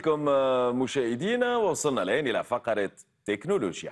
بكم آه، مشاهدينا وصلنا الآن إلى فقرة تكنولوجيا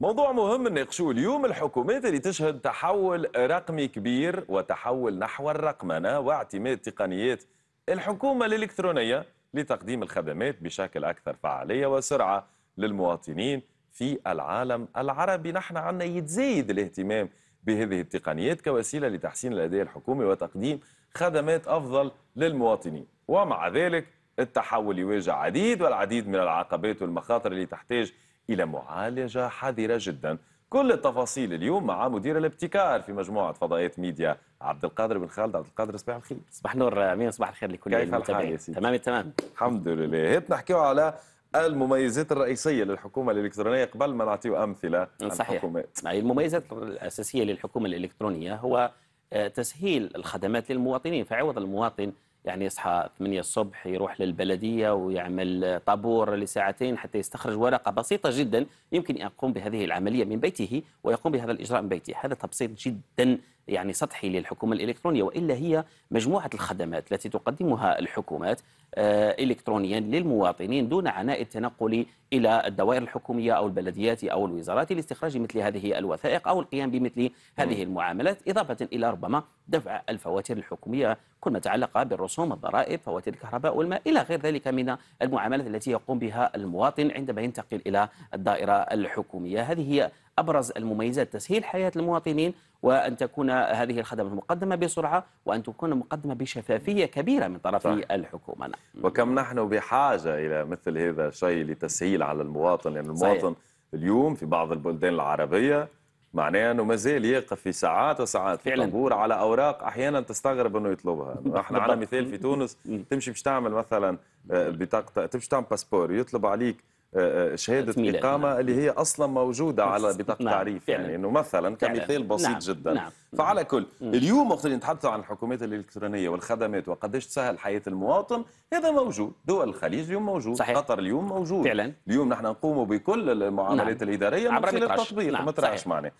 موضوع مهم نناقشه اليوم الحكومات اللي تشهد تحول رقمي كبير وتحول نحو الرقمنة واعتماد تقنيات الحكومة الإلكترونية لتقديم الخدمات بشكل أكثر فعالية وسرعة للمواطنين في العالم العربي نحن عنا يتزايد الاهتمام بهذه التقنيات كوسيلة لتحسين الأداء الحكومي وتقديم خدمات أفضل للمواطنين ومع ذلك التحول يواجه عديد والعديد من العقبات والمخاطر اللي تحتاج إلى معالجة حذرة جدا كل التفاصيل اليوم مع مدير الابتكار في مجموعة فضائيات ميديا عبد القادر بن خالد عبد القادر صباح الخير صباح نور امين صباح الخير لكل كيف الحال تمام تمام الحمد لله هات نحكيو على المميزات الرئيسيه للحكومه الالكترونيه قبل ما نعطيو امثله صحيح. عن الحكومات نعم، المميزات الاساسيه للحكومه الالكترونيه هو آه، تسهيل الخدمات للمواطنين فعوض المواطن يعني يصحى 8 الصبح يروح للبلديه ويعمل طابور لساعتين حتى يستخرج ورقه بسيطه جدا يمكن ان يقوم بهذه العمليه من بيته ويقوم بهذا الاجراء من بيته هذا تبسيط جدا يعني سطحي للحكومة الإلكترونية وإلا هي مجموعة الخدمات التي تقدمها الحكومات آه، إلكترونيا للمواطنين دون عناء التنقل إلى الدوائر الحكومية أو البلديات أو الوزارات لاستخراج مثل هذه الوثائق أو القيام بمثل هذه المعاملات إضافة إلى ربما دفع الفواتير الحكومية كل ما تعلق بالرسوم الضرائب فواتير الكهرباء والماء إلى غير ذلك من المعاملات التي يقوم بها المواطن عندما ينتقل إلى الدائرة الحكومية هذه هي أبرز المميزات تسهيل حياة المواطنين وأن تكون هذه الخدمات مقدمة بسرعة وأن تكون مقدمة بشفافية كبيرة من طرف صح. الحكومة نعم. وكم نحن بحاجة إلى مثل هذا الشيء لتسهيل على المواطن لأن يعني المواطن صحيح. اليوم في بعض البلدان العربية معناه انه مازال يقف في ساعات وساعات في طابور على اوراق احيانا تستغرب انه يطلبها احنا على مثال في تونس تمشي باش تعمل مثلا آه، بطاقه تمشي تعمل باسبور يطلب عليك آه، آه، شهاده تكميلة. اقامه نعم. اللي هي اصلا موجوده على بطاقه نعم،, نعم. تعريف يعني انه مثلا كمثال بسيط نعم. جدا نعم،, نعم. فعلى كل مم. اليوم وقت اللي نتحدثوا عن الحكومات الالكترونيه والخدمات وقداش تسهل حياه المواطن هذا موجود دول الخليج اليوم موجود صحيح. قطر اليوم موجود فعلا. اليوم نحن نقوم بكل المعاملات نعم. الاداريه من خلال التطبيق نعم. مترعش معنا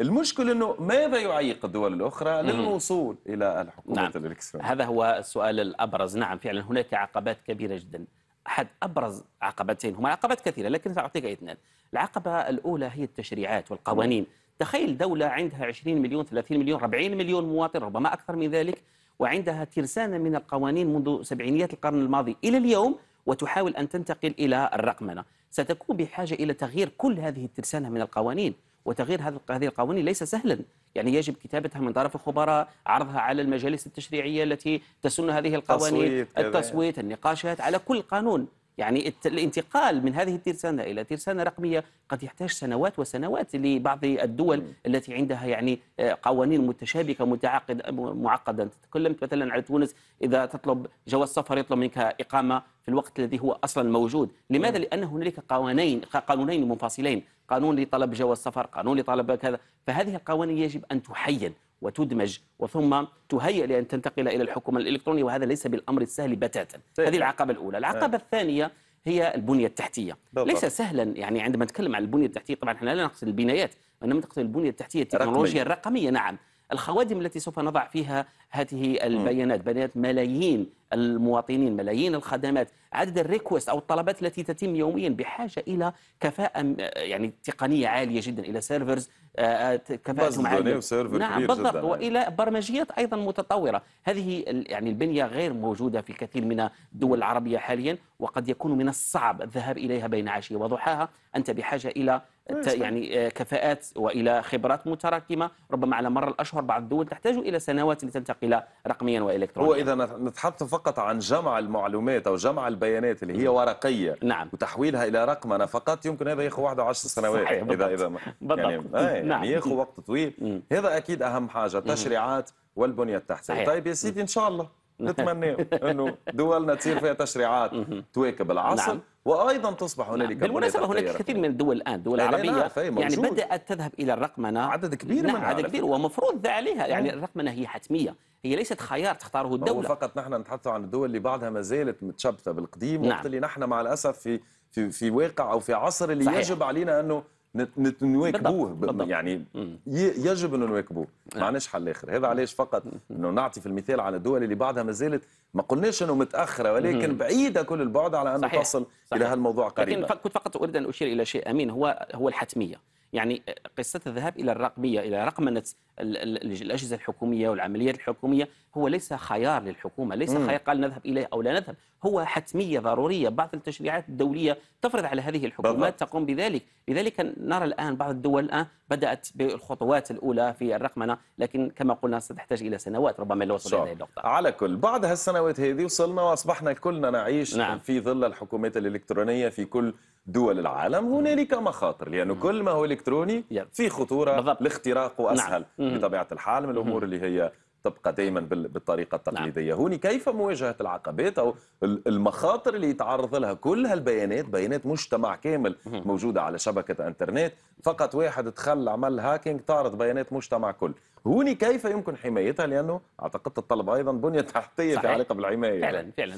المشكل انه ماذا يعيق الدول الاخرى مم. للوصول الى الحكومات نعم. الالكترونيه هذا هو السؤال الابرز نعم فعلا هناك عقبات كبيره جدا احد ابرز عقبتين هما عقبات كثيره لكن ساعطيك اثنان العقبه الاولى هي التشريعات والقوانين تخيل دوله عندها 20 مليون 30 مليون 40 مليون مواطن ربما اكثر من ذلك وعندها ترسانه من القوانين منذ سبعينيات القرن الماضي الى اليوم وتحاول ان تنتقل الى الرقمنه ستكون بحاجه الى تغيير كل هذه الترسانه من القوانين وتغيير هذه القوانين ليس سهلا يعني يجب كتابتها من طرف الخبراء عرضها على المجالس التشريعية التي تسن هذه القوانين يعني. التصويت النقاشات على كل قانون يعني الانتقال من هذه الترسانة إلى ترسانة رقمية قد يحتاج سنوات وسنوات لبعض الدول م. التي عندها يعني آه، قوانين متشابكة متعقد معقدة تكلمت مثلا على تونس إذا تطلب جواز سفر يطلب منك إقامة في الوقت الذي هو أصلا موجود لماذا؟ م. لأن هنالك قوانين قانونين منفصلين قانون لطلب جواز سفر قانون لطلب كذا فهذه القوانين يجب أن تحين وتدمج وثم تهيئ لأن تنتقل إلى الحكومة الإلكترونية وهذا ليس بالأمر السهل بتاتا طيب. هذه العقبة الأولى العقبة أه. الثانية هي البنية التحتية بالضبط. ليس سهلا يعني عندما نتكلم عن البنية التحتية طبعا احنا لا نقصد البنايات وإنما نقصد البنية التحتية التكنولوجيا الرقمية نعم الخوادم التي سوف نضع فيها هذه البيانات بيانات ملايين المواطنين ملايين الخدمات عدد الريكوست او الطلبات التي تتم يوميا بحاجه الى كفاءه يعني تقنيه عاليه جدا الى سيرفرز آه، آه، كفاءه عاليه نعم بالضبط والى برمجيات ايضا متطوره هذه يعني البنيه غير موجوده في كثير من الدول العربيه حاليا وقد يكون من الصعب الذهاب اليها بين عشيه وضحاها انت بحاجه الى يعني آه، كفاءات والى خبرات متراكمه ربما على مر الاشهر بعض الدول تحتاج الى سنوات لتنتقل رقميا والكترونيا. هو اذا نتحدث فقط عن جمع المعلومات او جمع البيانات اللي هي نعم. ورقيه نعم. وتحويلها الى رقمنه فقط يمكن هذا ياخذ 11 سنوات صحيح اذا بالضبط. اذا ما بالضبط. يعني, آه، يعني نعم. ياخذ وقت طويل هذا اكيد اهم حاجه تشريعات والبنيه التحتيه. طيب يا سيدي ان شاء الله نتمنى انه دولنا تصير فيها تشريعات تواكب العصر نعم. وايضا تصبح نعم، هنالك بالمناسبه هناك كثير من الدول الان دول العربيه إيه، نعم، يعني بدات تذهب الى الرقمنه عدد كبير نعم من عدد كبير ومفروض عليها يعني الرقمنه هي حتميه هي ليست خيار تختاره الدوله فقط نحن نتحدث عن الدول اللي بعدها ما زالت متشبثه بالقديم نعم. وقت اللي نحن مع الاسف في في في واقع او في عصر اللي صحيح. يجب علينا انه يعني نواكبوه يعني نعم. يجب انه نواكبوه ما عندناش حل اخر هذا نعم. علاش فقط انه نعطي في المثال على الدول اللي بعدها ما زالت ما قلناش انه متاخره ولكن بعيده كل البعد على ان صحيح. تصل صحيح. الى هالموضوع قريبا لكن كنت فقط اريد ان اشير الى شيء امين هو هو الحتميه يعني قصه الذهاب الى الرقميه الى رقمنه الاجهزه الحكوميه والعمليات الحكوميه هو ليس خيار للحكومه، ليس خيار قال نذهب اليه او لا نذهب، هو حتميه ضروريه، بعض التشريعات الدوليه تفرض على هذه الحكومات تقوم بذلك، لذلك نرى الان بعض الدول الان بدات بالخطوات الاولى في الرقمنه، لكن كما قلنا ستحتاج الى سنوات ربما وصلنا الى هذه النقطه. على كل، بعد هالسنوات هذه وصلنا واصبحنا كلنا نعيش نعم. في ظل الحكومات الالكترونيه في كل دول العالم هنالك مخاطر لانه يعني كل ما هو الكتروني في خطوره لاختراق واسهل نعم. بطبيعه الحال من الامور اللي هي تبقى دائما بالطريقه التقليديه نعم. هوني كيف مواجهه العقبات او المخاطر اللي يتعرض لها كل هالبيانات بيانات مجتمع كامل موجوده على شبكه انترنت فقط واحد دخل عمل هاكينج طارد بيانات مجتمع كل هوني كيف يمكن حمايتها لانه اعتقد الطلب ايضا بنيه تحتيه صحيح. في علاقه بالحمايه فعلا فعلا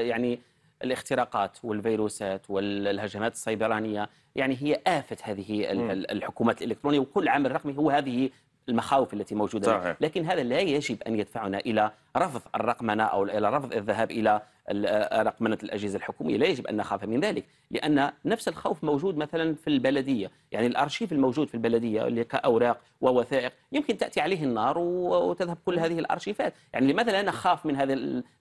يعني الاختراقات والفيروسات والهجمات السيبرانيه يعني هي افه هذه الحكومات الالكترونيه وكل عمل رقمي هو هذه المخاوف التي موجودة صحيح. لكن هذا لا يجب أن يدفعنا إلى رفض الرقمنة أو إلى رفض الذهاب إلى رقمنه الاجهزه الحكوميه لا يجب ان نخاف من ذلك لان نفس الخوف موجود مثلا في البلديه يعني الارشيف الموجود في البلديه اللي كاوراق ووثائق يمكن تاتي عليه النار وتذهب كل هذه الارشيفات يعني لماذا لا نخاف من هذا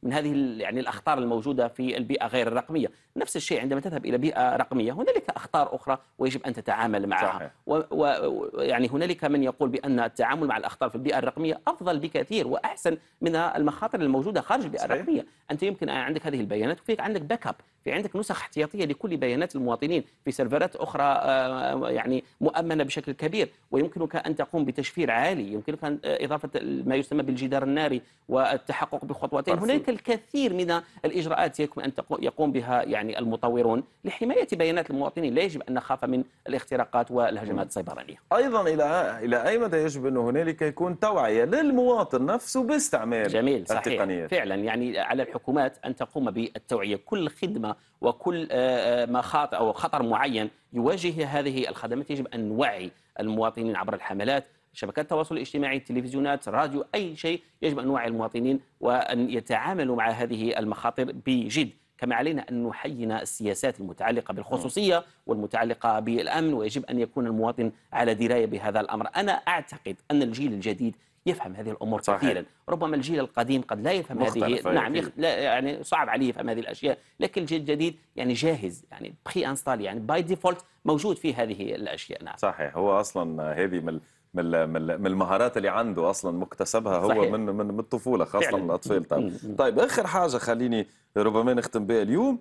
من هذه يعني الاخطار الموجوده في البيئه غير الرقميه نفس الشيء عندما تذهب الى بيئه رقميه هنالك اخطار اخرى ويجب ان تتعامل معها ويعني هنالك من يقول بان التعامل مع الاخطار في البيئه الرقميه افضل بكثير واحسن من المخاطر الموجوده خارج البيئه الرقميه انت يمكن أن عندك هذه البيانات وفيك عندك باك اب في عندك نسخ احتياطيه لكل بيانات المواطنين في سيرفرات اخرى آه، آه، يعني مؤمنه بشكل كبير ويمكنك ان تقوم بتشفير عالي يمكنك أن آه، اضافه ما يسمى بالجدار الناري والتحقق بخطوتين هناك الكثير من الاجراءات يمكن ان يقوم بها يعني المطورون لحمايه بيانات المواطنين لا يجب ان نخاف من الاختراقات والهجمات السيبرانيه ايضا الى الى اي مدى يجب انه هنالك يكون توعيه للمواطن نفسه باستعمال جميل صحيح التقنيات. فعلا يعني على الحكومات ان تقوم بالتوعيه كل خدمه وكل آه، آه، مخاطر او خطر معين يواجه هذه الخدمات يجب ان نوعي المواطنين عبر الحملات شبكات التواصل الاجتماعي التلفزيونات راديو اي شيء يجب ان نوعي المواطنين وان يتعاملوا مع هذه المخاطر بجد كما علينا أن نحين السياسات المتعلقة بالخصوصية والمتعلقة بالأمن ويجب أن يكون المواطن على دراية بهذا الأمر أنا أعتقد أن الجيل الجديد يفهم هذه الأمور صحيح. كثيرا ربما الجيل القديم قد لا يفهم هذه نعم يخ... لا يعني صعب عليه يفهم هذه الأشياء لكن الجيل الجديد يعني جاهز يعني بري انستال يعني باي ديفولت موجود فيه هذه الأشياء نعم صحيح هو أصلا هذه من من من المهارات اللي عنده اصلا مكتسبها هو صحيح. من من الطفوله خاصه فعلا. من الاطفال طيب. طيب اخر حاجه خليني ربما نختم بها اليوم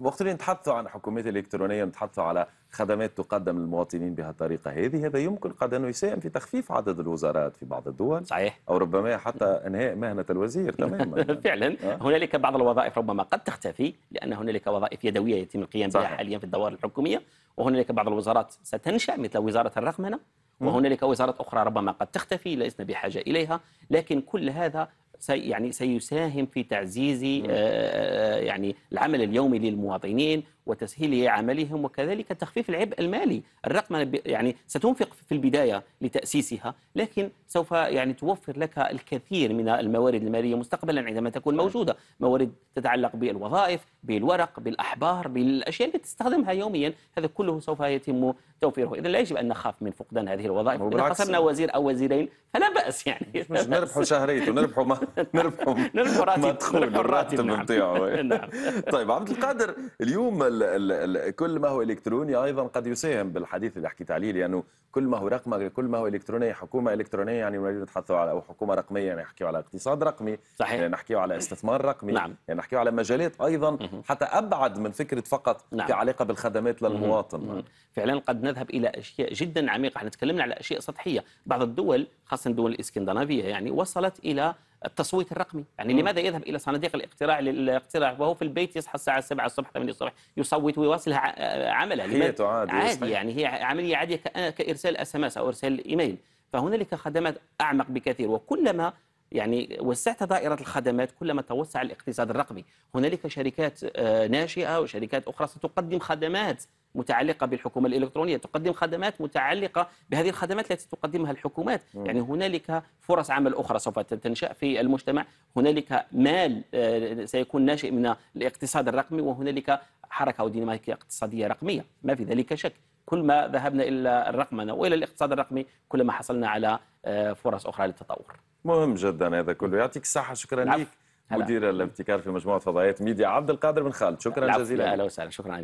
وقت اللي نتحدثوا عن حكومات الكترونيه نتحدثوا على خدمات تقدم للمواطنين بهالطريقه هذه هذا يمكن قد انه يساهم في تخفيف عدد الوزارات في بعض الدول صحيح او ربما حتى انهاء مهنه الوزير تماما فعلا آه. هنالك بعض الوظائف ربما قد تختفي لان هنالك وظائف يدويه يتم القيام بها حاليا في الدوائر الحكوميه وهنالك بعض الوزارات ستنشا مثل وزاره الرقمنه وهنالك وزارات اخرى ربما قد تختفي لسنا بحاجه اليها لكن كل هذا سي يعني سيساهم في تعزيز آه، آه، يعني العمل اليومي للمواطنين وتسهيل عملهم وكذلك تخفيف العبء المالي الرقم يعني ستنفق في البداية لتأسيسها لكن سوف يعني توفر لك الكثير من الموارد المالية مستقبلا عندما تكون موجودة موارد تتعلق بالوظائف بالورق بالأحبار بالأشياء التي تستخدمها يوميا هذا كله سوف يتم توفيره إذا لا يجب أن نخاف من فقدان هذه الوظائف إذا خسرنا وزير أو وزيرين فلا بأس يعني نربحوا شهريته نربحوا ما نربحوا نربحوا راتب نربحوا الراتب نعم. نعم. طيب عبد القادر اليوم ال ال كل ما هو الكتروني ايضا قد يساهم بالحديث اللي حكيت عليه لانه يعني كل ما هو رقم كل ما هو الكتروني حكومه الكترونيه يعني نريد نتحدث على او حكومه رقميه يعني نحكيو على اقتصاد رقمي صحيح يعني نحكيو على استثمار رقمي نعم. يعني نحكيو على مجالات ايضا حتى ابعد من فكره فقط نعم. كعلاقه بالخدمات للمواطن مم. مم. فعلا قد نذهب الى اشياء جدا عميقه احنا تكلمنا على اشياء سطحيه بعض الدول خاصه الدول الاسكندنافيه يعني وصلت الى التصويت الرقمي يعني م. لماذا يذهب الى صناديق الاقتراع للاقتراع وهو في البيت يصحى الساعه 7 الصبح 8 الصبح يصوت ويواصل عمله هي تعاد عادي يعني هي عمليه عاديه كارسال اس ام اس او ارسال ايميل فهنالك خدمات اعمق بكثير وكلما يعني وسعت دائرة الخدمات كلما توسع الاقتصاد الرقمي هنالك شركات آه، ناشئة وشركات أخرى ستقدم خدمات متعلقه بالحكومه الالكترونيه تقدم خدمات متعلقه بهذه الخدمات التي تقدمها الحكومات م. يعني هنالك فرص عمل اخرى سوف تنشا في المجتمع هنالك مال آه، سيكون ناشئ من الاقتصاد الرقمي وهنالك حركه وديناميكيه اقتصاديه رقميه ما في ذلك شك كل ما ذهبنا الى الرقمنه والى الاقتصاد الرقمي كل ما حصلنا على آه، فرص اخرى للتطور مهم جدا هذا كله يعطيك الصحه شكرا نعم. لك مدير الابتكار في مجموعه فضائيات ميديا عبد القادر بن خالد شكرا جزيلا اهلا وسهلا شكرا